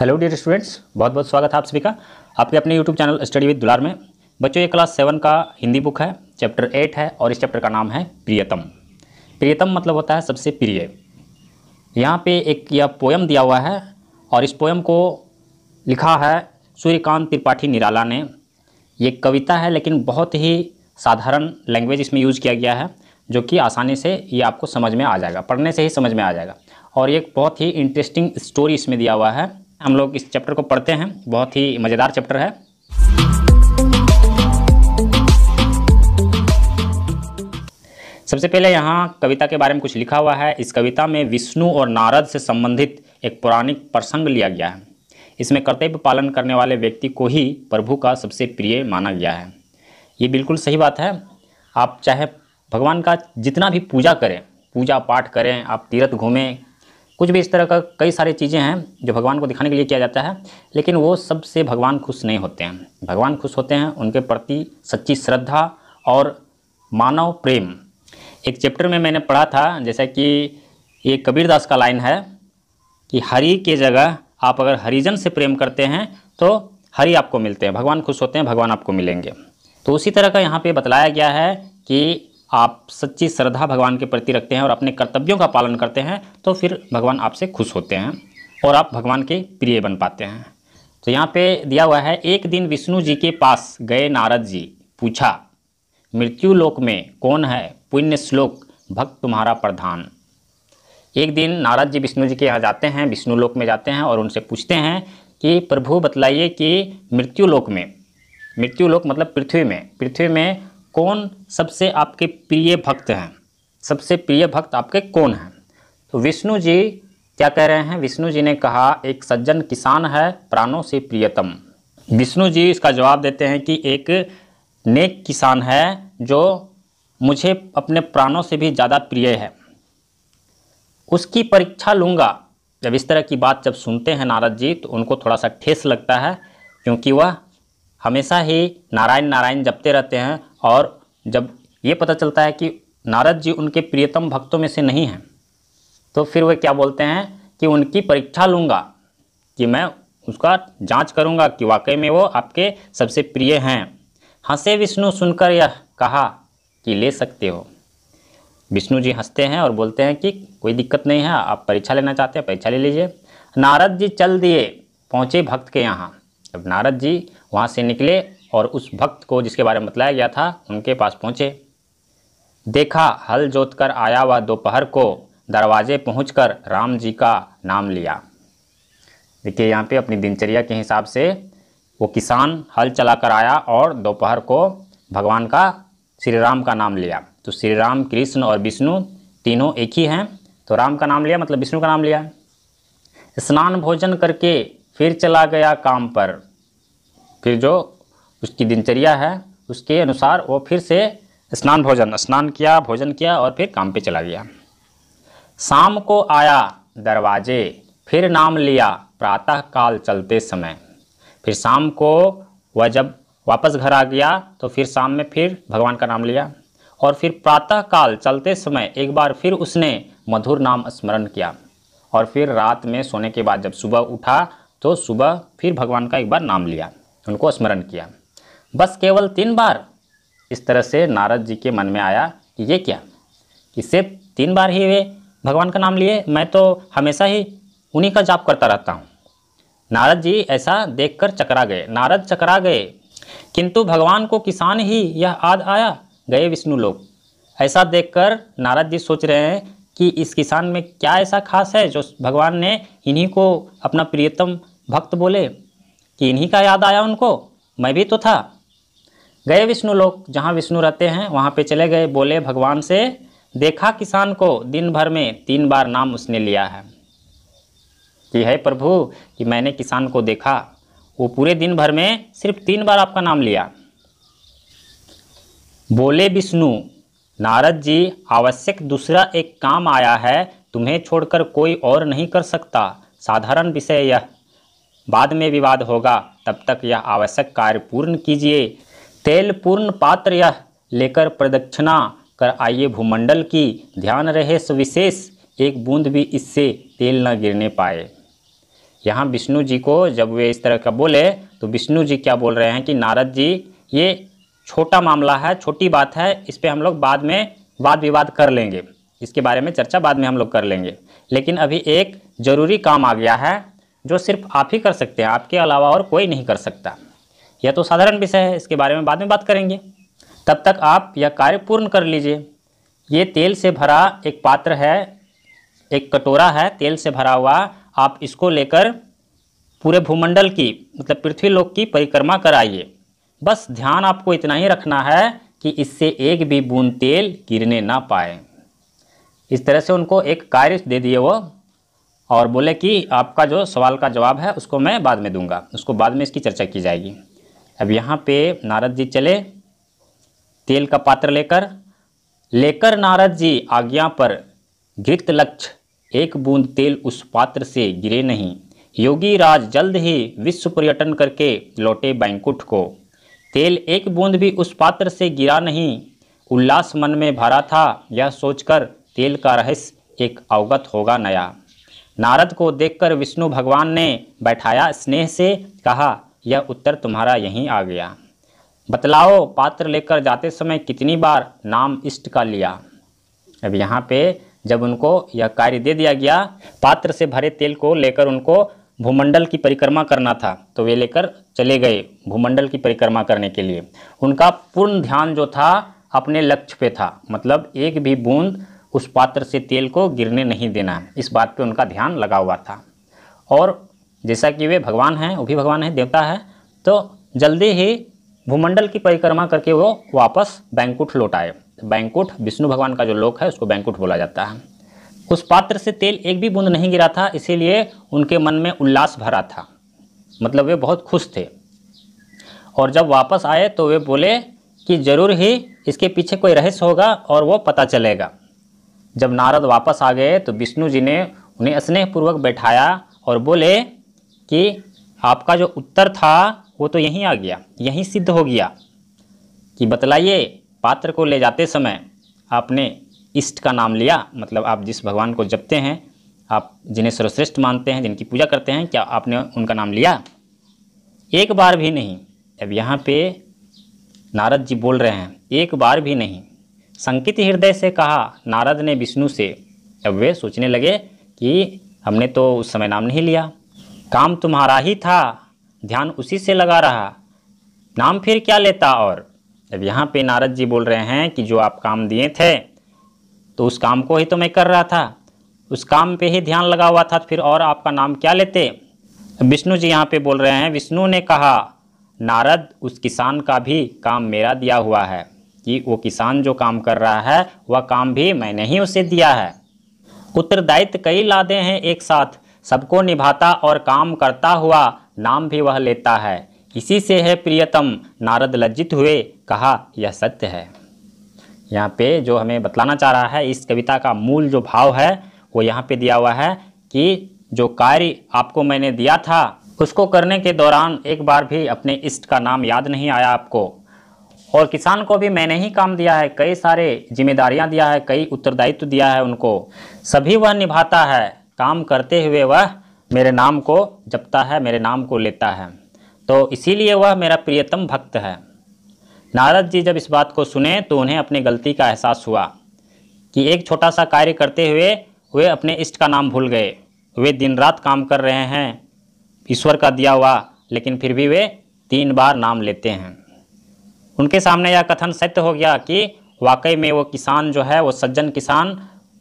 hello dear students बहुत बहुत स्वागत है आप सभी का आपके अपने यूट्यूब चैनल स्टडी विद दुलार में बच्चों ये क्लास सेवन का हिंदी बुक है चैप्टर एट है और इस चैप्टर का नाम है प्रियतम प्रियतम मतलब होता है सबसे प्रिय यहाँ पे एक यह पोयम दिया हुआ है और इस पोयम को लिखा है सूर्यकांत त्रिपाठी निराला ने ये कविता है लेकिन बहुत ही साधारण लैंग्वेज इसमें यूज किया गया है जो कि आसानी से ये आपको समझ में आ जाएगा पढ़ने से ही समझ में आ जाएगा और एक बहुत ही इंटरेस्टिंग स्टोरी इसमें दिया हुआ है हम लोग इस चैप्टर को पढ़ते हैं बहुत ही मज़ेदार चैप्टर है सबसे पहले यहाँ कविता के बारे में कुछ लिखा हुआ है इस कविता में विष्णु और नारद से संबंधित एक पौराणिक प्रसंग लिया गया है इसमें कर्तव्य पालन करने वाले व्यक्ति को ही प्रभु का सबसे प्रिय माना गया है ये बिल्कुल सही बात है आप चाहे भगवान का जितना भी पूजा करें पूजा पाठ करें आप तीर्थ घूमें कुछ भी इस तरह का कई सारी चीज़ें हैं जो भगवान को दिखाने के लिए किया जाता है लेकिन वो सबसे भगवान खुश नहीं होते हैं भगवान खुश होते हैं उनके प्रति सच्ची श्रद्धा और मानव प्रेम एक चैप्टर में मैंने पढ़ा था जैसा कि ये कबीरदास का लाइन है कि हरि के जगह आप अगर हरिजन से प्रेम करते हैं तो हरि आपको मिलते हैं भगवान खुश होते हैं भगवान आपको मिलेंगे तो उसी तरह का यहाँ पे बतलाया गया है कि आप सच्ची श्रद्धा भगवान के प्रति रखते हैं और अपने कर्तव्यों का पालन करते हैं तो फिर भगवान आपसे खुश होते हैं और आप भगवान के प्रिय बन पाते हैं तो यहाँ पे दिया हुआ है एक दिन विष्णु जी के पास गए नारद जी पूछा मृत्यु लोक में कौन है पुण्य श्लोक भक्त तुम्हारा प्रधान एक दिन नारद जी विष्णु जी के यहाँ जाते हैं विष्णु लोक में जाते हैं और उनसे पूछते हैं कि प्रभु बतलाइए कि मृत्यु लोक में मृत्यु लोक मतलब पृथ्वी में पृथ्वी में कौन सबसे आपके प्रिय भक्त हैं सबसे प्रिय भक्त आपके कौन हैं तो विष्णु जी क्या कह रहे हैं विष्णु जी ने कहा एक सज्जन किसान है प्राणों से प्रियतम विष्णु जी इसका जवाब देते हैं कि एक नेक किसान है जो मुझे अपने प्राणों से भी ज़्यादा प्रिय है उसकी परीक्षा लूँगा जब इस तरह की बात जब सुनते हैं नारद जी तो उनको थोड़ा सा ठेस लगता है क्योंकि वह हमेशा ही नारायण नारायण जपते रहते हैं और जब ये पता चलता है कि नारद जी उनके प्रियतम भक्तों में से नहीं हैं तो फिर वे क्या बोलते हैं कि उनकी परीक्षा लूँगा कि मैं उसका जांच करूँगा कि वाकई में वो आपके सबसे प्रिय हैं हंसे विष्णु सुनकर यह कहा कि ले सकते हो विष्णु जी हंसते हैं और बोलते हैं कि कोई दिक्कत नहीं है आप परीक्षा लेना चाहते हैं परीक्षा ले लीजिए नारद जी चल दिए पहुँचे भक्त के यहाँ जब नारद जी वहाँ से निकले और उस भक्त को जिसके बारे में बतलाया गया था उनके पास पहुँचे देखा हल कर आया वह दोपहर को दरवाजे कर राम जी का नाम लिया देखिए यहाँ पे अपनी दिनचर्या के हिसाब से वो किसान हल चला कर आया और दोपहर को भगवान का श्री राम का नाम लिया तो श्री राम कृष्ण और विष्णु तीनों एक ही हैं तो राम का नाम लिया मतलब विष्णु का नाम लिया स्नान भोजन करके फिर चला गया काम पर फिर जो उसकी दिनचर्या है उसके अनुसार वो फिर से स्नान भोजन स्नान किया भोजन किया और फिर काम पे चला गया शाम को आया दरवाजे फिर नाम लिया प्रातः काल चलते समय फिर शाम को वह जब वापस घर आ गया तो फिर शाम में फिर भगवान का नाम लिया और फिर प्रातः काल चलते समय एक बार फिर उसने मधुर नाम स्मरण किया और फिर रात में सोने के बाद जब सुबह उठा तो सुबह फिर भगवान का एक बार नाम लिया उनको स्मरण किया बस केवल तीन बार इस तरह से नारद जी के मन में आया कि ये क्या कि सिर्फ तीन बार ही वे भगवान का नाम लिए मैं तो हमेशा ही उन्हीं का जाप करता रहता हूँ नारद जी ऐसा देखकर चकरा गए नारद चकरा गए किंतु भगवान को किसान ही यह आद आया गए विष्णु लोग ऐसा देखकर नारद जी सोच रहे हैं कि इस किसान में क्या ऐसा खास है जो भगवान ने इन्हीं को अपना प्रियतम भक्त बोले कि इन्हीं का याद आया उनको मैं भी तो था गए विष्णु लोक जहाँ विष्णु रहते हैं वहाँ पे चले गए बोले भगवान से देखा किसान को दिन भर में तीन बार नाम उसने लिया है कि है प्रभु कि मैंने किसान को देखा वो पूरे दिन भर में सिर्फ तीन बार आपका नाम लिया बोले विष्णु नारद जी आवश्यक दूसरा एक काम आया है तुम्हें छोड़कर कोई और नहीं कर सकता साधारण विषय यह बाद में विवाद होगा तब तक यह आवश्यक कार्य पूर्ण कीजिए तेल पूर्ण पात्र यह लेकर प्रदक्षिणा कर आइए भूमंडल की ध्यान रहे सुविशेष एक बूंद भी इससे तेल न गिरने पाए यहाँ विष्णु जी को जब वे इस तरह का बोले तो विष्णु जी क्या बोल रहे हैं कि नारद जी ये छोटा मामला है छोटी बात है इस पर हम लोग बाद में वाद विवाद कर लेंगे इसके बारे में चर्चा बाद में हम लोग कर लेंगे लेकिन अभी एक ज़रूरी काम आ गया है जो सिर्फ आप ही कर सकते हैं आपके अलावा और कोई नहीं कर सकता यह तो साधारण विषय है इसके बारे में बाद में बात करेंगे तब तक आप यह कार्य पूर्ण कर लीजिए ये तेल से भरा एक पात्र है एक कटोरा है तेल से भरा हुआ आप इसको लेकर पूरे भूमंडल की मतलब पृथ्वी लोक की परिक्रमा कराइए बस ध्यान आपको इतना ही रखना है कि इससे एक भी बूंद तेल गिरने ना पाए इस तरह से उनको एक कार्य दे दिए वो और बोले कि आपका जो सवाल का जवाब है उसको मैं बाद में दूंगा उसको बाद में इसकी चर्चा की जाएगी अब यहाँ पे नारद जी चले तेल का पात्र लेकर लेकर नारद जी आज्ञा पर घृत लक्ष्य एक बूंद तेल उस पात्र से गिरे नहीं योगी राज जल्द ही विश्व पर्यटन करके लौटे बैंकुट को तेल एक बूंद भी उस पात्र से गिरा नहीं उल्लास मन में भरा था यह सोचकर तेल का रहस्य एक अवगत होगा नया नारद को देखकर विष्णु भगवान ने बैठाया स्नेह से कहा यह उत्तर तुम्हारा यहीं आ गया बतलाओ पात्र लेकर जाते समय कितनी बार नाम इष्ट का लिया अब यहाँ पे जब उनको यह कार्य दे दिया गया पात्र से भरे तेल को लेकर उनको भूमंडल की परिक्रमा करना था तो वे लेकर चले गए भूमंडल की परिक्रमा करने के लिए उनका पूर्ण ध्यान जो था अपने लक्ष्य पे था मतलब एक भी बूंद उस पात्र से तेल को गिरने नहीं देना इस बात पे उनका ध्यान लगा हुआ था और जैसा कि वे भगवान हैं वो भी भगवान हैं देवता है तो जल्दी ही भूमंडल की परिक्रमा करके वो वापस बैंकुठ लौट आए बैंकुठ विष्णु भगवान का जो लोक है उसको बैंकुठ बोला जाता है उस पात्र से तेल एक भी बूंद नहीं गिरा था इसीलिए उनके मन में उल्लास भरा था मतलब वे बहुत खुश थे और जब वापस आए तो वे बोले कि जरूर ही इसके पीछे कोई रहस्य होगा और वो पता चलेगा जब नारद वापस आ गए तो विष्णु जी ने उन्हें स्नेहपूर्वक बैठाया और बोले कि आपका जो उत्तर था वो तो यहीं आ गया यहीं सिद्ध हो गया कि बतलाइए पात्र को ले जाते समय आपने इष्ट का नाम लिया मतलब आप जिस भगवान को जपते हैं आप जिन्हें सर्वश्रेष्ठ मानते हैं जिनकी पूजा करते हैं क्या आपने उनका नाम लिया एक बार भी नहीं अब यहाँ पे नारद जी बोल रहे हैं एक बार भी नहीं संकित हृदय से कहा नारद ने विष्णु से अब वे सोचने लगे कि हमने तो उस समय नाम नहीं लिया काम तुम्हारा ही था ध्यान उसी से लगा रहा नाम फिर क्या लेता और अब यहाँ पे नारद जी बोल रहे हैं कि जो आप काम दिए थे तो उस काम को ही तो मैं कर रहा था उस काम पे ही ध्यान लगा हुआ था फिर और आपका नाम क्या लेते विष्णु जी यहाँ पे बोल रहे हैं विष्णु ने कहा नारद उस किसान का भी काम मेरा दिया हुआ है कि वो किसान जो काम कर रहा है वह काम भी मैंने ही उसे दिया है उत्तरदायित्व कई लादे हैं एक साथ सबको निभाता और काम करता हुआ नाम भी वह लेता है इसी से है प्रियतम नारद लज्जित हुए कहा यह सत्य है यहाँ पे जो हमें बतलाना चाह रहा है इस कविता का मूल जो भाव है वो यहाँ पे दिया हुआ है कि जो कार्य आपको मैंने दिया था उसको करने के दौरान एक बार भी अपने इष्ट का नाम याद नहीं आया आपको और किसान को भी मैंने ही काम दिया है कई सारे जिम्मेदारियां दिया है कई उत्तरदायित्व दिया है उनको सभी वह निभाता है काम करते हुए वह मेरे नाम को जपता है मेरे नाम को लेता है तो इसीलिए वह मेरा प्रियतम भक्त है नारद जी जब इस बात को सुने तो उन्हें अपनी गलती का एहसास हुआ कि एक छोटा सा कार्य करते हुए वे अपने इष्ट का नाम भूल गए वे दिन रात काम कर रहे हैं ईश्वर का दिया हुआ लेकिन फिर भी वे तीन बार नाम लेते हैं उनके सामने यह कथन सत्य हो गया कि वाकई में वो किसान जो है वो सज्जन किसान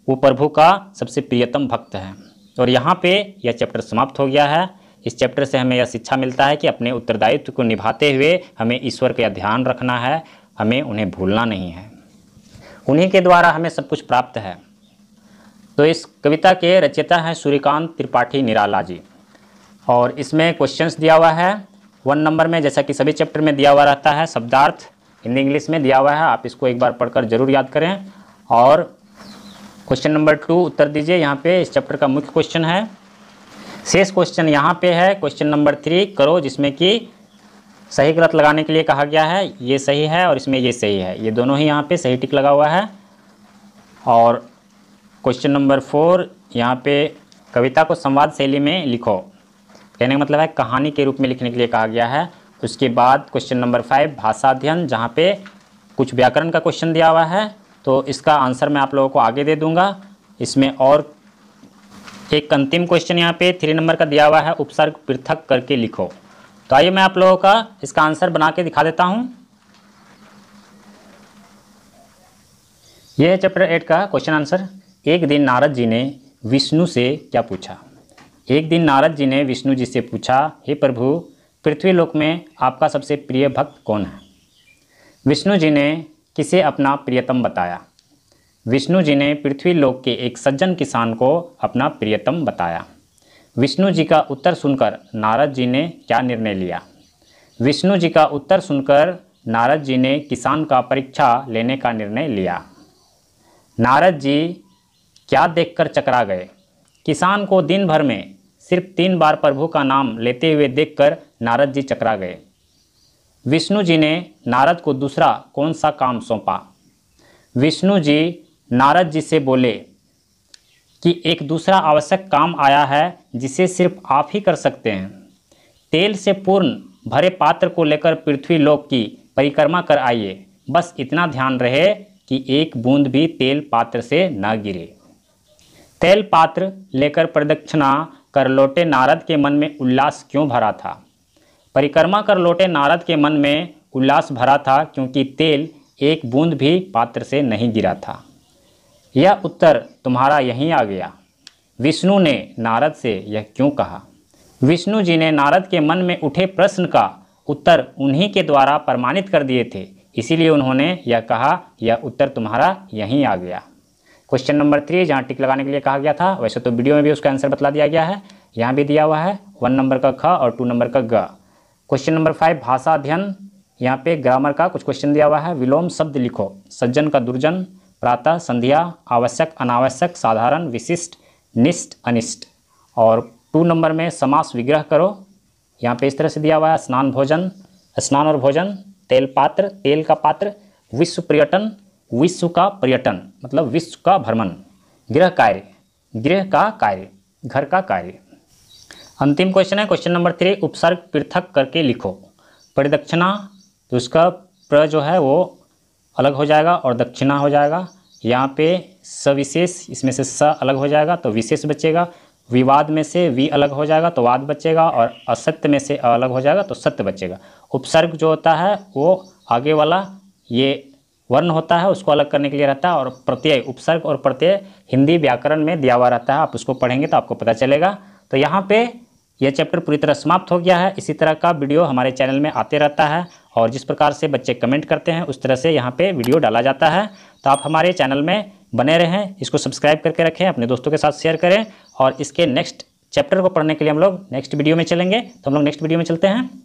वो प्रभु का सबसे प्रियतम भक्त है और यहाँ पे यह चैप्टर समाप्त हो गया है इस चैप्टर से हमें यह शिक्षा मिलता है कि अपने उत्तरदायित्व को निभाते हुए हमें ईश्वर का ध्यान रखना है हमें उन्हें भूलना नहीं है उन्हीं के द्वारा हमें सब कुछ प्राप्त है तो इस कविता के रचयिता हैं सूर्यकांत त्रिपाठी निराला जी और इसमें क्वेश्चंस दिया हुआ है वन नंबर में जैसा कि सभी चैप्टर में दिया हुआ रहता है शब्दार्थ हिंदी इंग्लिश में दिया हुआ है आप इसको एक बार पढ़कर जरूर याद करें और क्वेश्चन नंबर टू उत्तर दीजिए यहाँ पे इस चैप्टर का मुख्य क्वेश्चन है शेष क्वेश्चन यहाँ पे है क्वेश्चन नंबर थ्री करो जिसमें कि सही गलत लगाने के लिए कहा गया है ये सही है और इसमें ये सही है ये दोनों ही यहाँ पे सही टिक लगा हुआ है और क्वेश्चन नंबर फोर यहाँ पे कविता को संवाद शैली में लिखो कहने का मतलब है कहानी के रूप में लिखने के लिए कहा गया है उसके बाद क्वेश्चन नंबर फाइव भाषा अध्ययन जहाँ पे कुछ व्याकरण का क्वेश्चन दिया हुआ है तो इसका आंसर मैं आप लोगों को आगे दे दूंगा इसमें और एक अंतिम क्वेश्चन यहाँ पे थ्री नंबर का दिया हुआ है उपसर्ग पृथक करके लिखो तो आइए मैं आप लोगों का इसका आंसर बना के दिखा देता हूँ यह है चैप्टर एट का क्वेश्चन आंसर एक दिन नारद जी ने विष्णु से क्या पूछा एक दिन नारद जी ने विष्णु जी से पूछा हे प्रभु पृथ्वी लोक में आपका सबसे प्रिय भक्त कौन है विष्णु जी ने किसे अपना प्रियतम बताया विष्णु जी ने पृथ्वी लोक के एक सज्जन किसान को अपना प्रियतम बताया विष्णु जी का उत्तर सुनकर नारद जी ने क्या निर्णय लिया विष्णु जी का उत्तर सुनकर नारद जी ने किसान का परीक्षा लेने का निर्णय लिया नारद जी क्या देखकर चकरा गए किसान को दिन भर में सिर्फ तीन बार प्रभु का नाम लेते हुए देखकर नारद जी चकरा गए विष्णु जी ने नारद को दूसरा कौन सा काम सौंपा विष्णु जी नारद जी से बोले कि एक दूसरा आवश्यक काम आया है जिसे सिर्फ आप ही कर सकते हैं तेल से पूर्ण भरे पात्र को लेकर पृथ्वी लोक की परिक्रमा कर आइए बस इतना ध्यान रहे कि एक बूंद भी तेल पात्र से न गिरे तेल पात्र लेकर प्रदक्षिणा कर लौटे नारद के मन में उल्लास क्यों भरा था परिक्रमा कर लौटे नारद के मन में उल्लास भरा था क्योंकि तेल एक बूंद भी पात्र से नहीं गिरा था यह उत्तर तुम्हारा यहीं आ गया विष्णु ने नारद से यह क्यों कहा विष्णु जी ने नारद के मन में उठे प्रश्न का उत्तर उन्हीं के द्वारा प्रमाणित कर दिए थे इसीलिए उन्होंने यह कहा यह उत्तर तुम्हारा यहीं आ गया क्वेश्चन नंबर थ्री जहाँ टिक लगाने के लिए कहा गया था वैसे तो वीडियो में भी उसका आंसर बतला दिया गया है यहाँ भी दिया हुआ है वन नंबर का ख और टू नंबर का ग क्वेश्चन नंबर फाइव भाषा अध्ययन यहाँ पे ग्रामर का कुछ क्वेश्चन दिया हुआ है विलोम शब्द लिखो सज्जन का दुर्जन प्रातः संध्या आवश्यक अनावश्यक साधारण विशिष्ट निष्ट अनिष्ट और टू नंबर में समास विग्रह करो यहाँ पे इस तरह से दिया हुआ है स्नान भोजन स्नान और भोजन तेल पात्र तेल का पात्र विश्व पर्यटन विश्व का पर्यटन मतलब विश्व का भ्रमण गृह कार्य गृह का कार्य घर का कार्य अंतिम क्वेश्चन है क्वेश्चन नंबर थ्री उपसर्ग पृथक करके लिखो परिदक्षिणा तो उसका प्र जो है वो अलग हो जाएगा और दक्षिणा हो जाएगा यहाँ पे सविशेष इसमें से स अलग हो जाएगा तो विशेष बचेगा विवाद में से वी अलग हो जाएगा तो वाद बचेगा और असत्य में से अलग हो जाएगा तो सत्य बचेगा उपसर्ग जो होता है वो आगे वाला ये वर्ण होता है उसको अलग करने के लिए रहता है और प्रत्यय उपसर्ग और प्रत्यय हिंदी व्याकरण में दिया हुआ रहता है आप उसको पढ़ेंगे तो आपको पता चलेगा तो यहाँ पे यह चैप्टर पूरी तरह समाप्त हो गया है इसी तरह का वीडियो हमारे चैनल में आते रहता है और जिस प्रकार से बच्चे कमेंट करते हैं उस तरह से यहाँ पे वीडियो डाला जाता है तो आप हमारे चैनल में बने रहें इसको सब्सक्राइब करके रखें अपने दोस्तों के साथ शेयर करें और इसके नेक्स्ट चैप्टर को पढ़ने के लिए हम लोग नेक्स्ट वीडियो में चलेंगे तो हम लोग नेक्स्ट वीडियो में चलते हैं